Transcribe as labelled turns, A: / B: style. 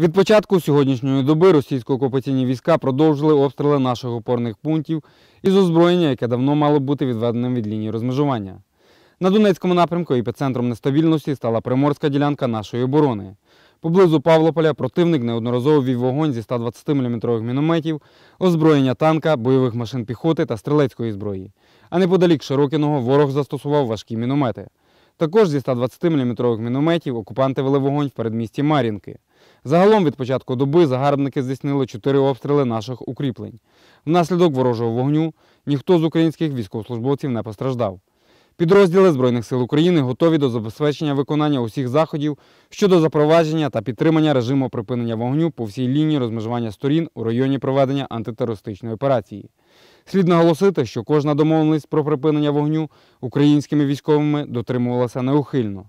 A: Від початку сьогоднішньої доби російсько-окупаційні війська продовжили обстріли наших опорних пунктів із озброєння, яке давно мало бути відведеним від лінії розмежування. На Донецькому напрямку епіцентром нестабільності стала приморська ділянка нашої оборони. Поблизу Павлополя противник неодноразово вів вогонь зі 120-мм мінометів, озброєння танка, бойових машин піхоти та стрілецької зброї. А неподалік Широкиного ворог застосував важкі міномети. Також зі 120-мм мінометів окупанти вели вогонь в передмісті Мар'їнки. Загалом від початку доби загарбники здійснили чотири обстріли наших укріплень. Внаслідок ворожого вогню ніхто з українських військовослужбовців не постраждав. Підрозділи Збройних сил України готові до забезпечення виконання усіх заходів щодо запровадження та підтримання режиму припинення вогню по всій лінії розмежування сторін у районі проведення антитерористичної операції. Слід наголосити, що кожна домовленість про припинення вогню українськими військовими дотримувалася неухильно.